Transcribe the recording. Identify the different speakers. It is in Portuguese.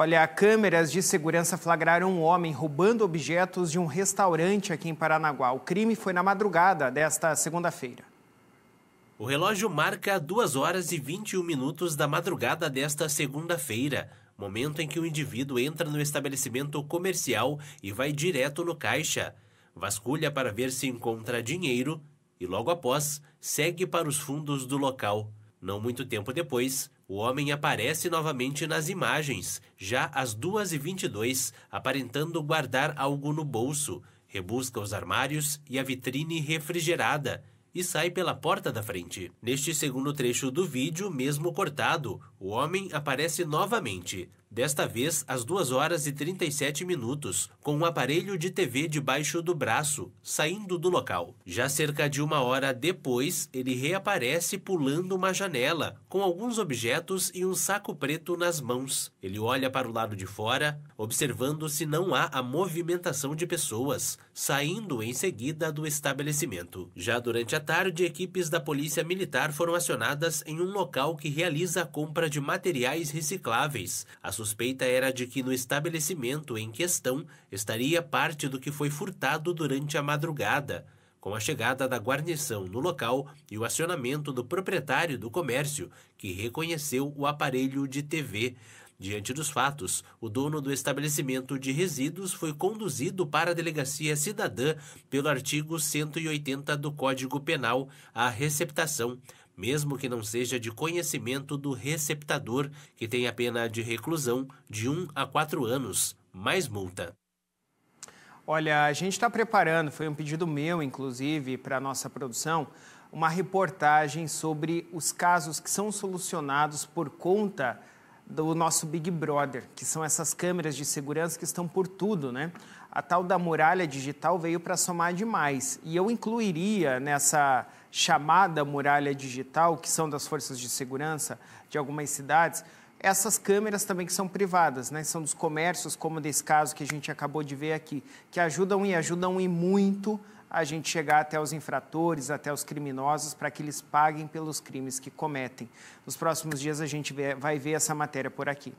Speaker 1: Olha, câmeras de segurança flagraram um homem roubando objetos de um restaurante aqui em Paranaguá. O crime foi na madrugada desta segunda-feira.
Speaker 2: O relógio marca 2 horas e 21 minutos da madrugada desta segunda-feira, momento em que o indivíduo entra no estabelecimento comercial e vai direto no caixa. Vasculha para ver se encontra dinheiro e, logo após, segue para os fundos do local. Não muito tempo depois, o homem aparece novamente nas imagens, já às 2h22, aparentando guardar algo no bolso, rebusca os armários e a vitrine refrigerada e sai pela porta da frente. Neste segundo trecho do vídeo, mesmo cortado, o homem aparece novamente, Desta vez, às 2 horas e 37 minutos, com um aparelho de TV debaixo do braço, saindo do local. Já cerca de uma hora depois, ele reaparece pulando uma janela, com alguns objetos e um saco preto nas mãos. Ele olha para o lado de fora, observando se não há a movimentação de pessoas, saindo em seguida do estabelecimento. Já durante a tarde, equipes da Polícia Militar foram acionadas em um local que realiza a compra de materiais recicláveis. As suspeita era de que no estabelecimento em questão estaria parte do que foi furtado durante a madrugada. Com a chegada da guarnição no local e o acionamento do proprietário do comércio, que reconheceu o aparelho de TV, Diante dos fatos, o dono do estabelecimento de resíduos foi conduzido para a delegacia cidadã pelo artigo 180 do Código Penal à receptação, mesmo que não seja de conhecimento do receptador, que tem a pena de reclusão de 1 a 4 anos, mais multa.
Speaker 1: Olha, a gente está preparando, foi um pedido meu, inclusive, para a nossa produção, uma reportagem sobre os casos que são solucionados por conta do nosso Big Brother, que são essas câmeras de segurança que estão por tudo, né? A tal da muralha digital veio para somar demais. E eu incluiria nessa chamada muralha digital, que são das forças de segurança de algumas cidades, essas câmeras também que são privadas, né? São dos comércios, como desse caso que a gente acabou de ver aqui, que ajudam e ajudam e muito a gente chegar até os infratores, até os criminosos, para que eles paguem pelos crimes que cometem. Nos próximos dias a gente vai ver essa matéria por aqui.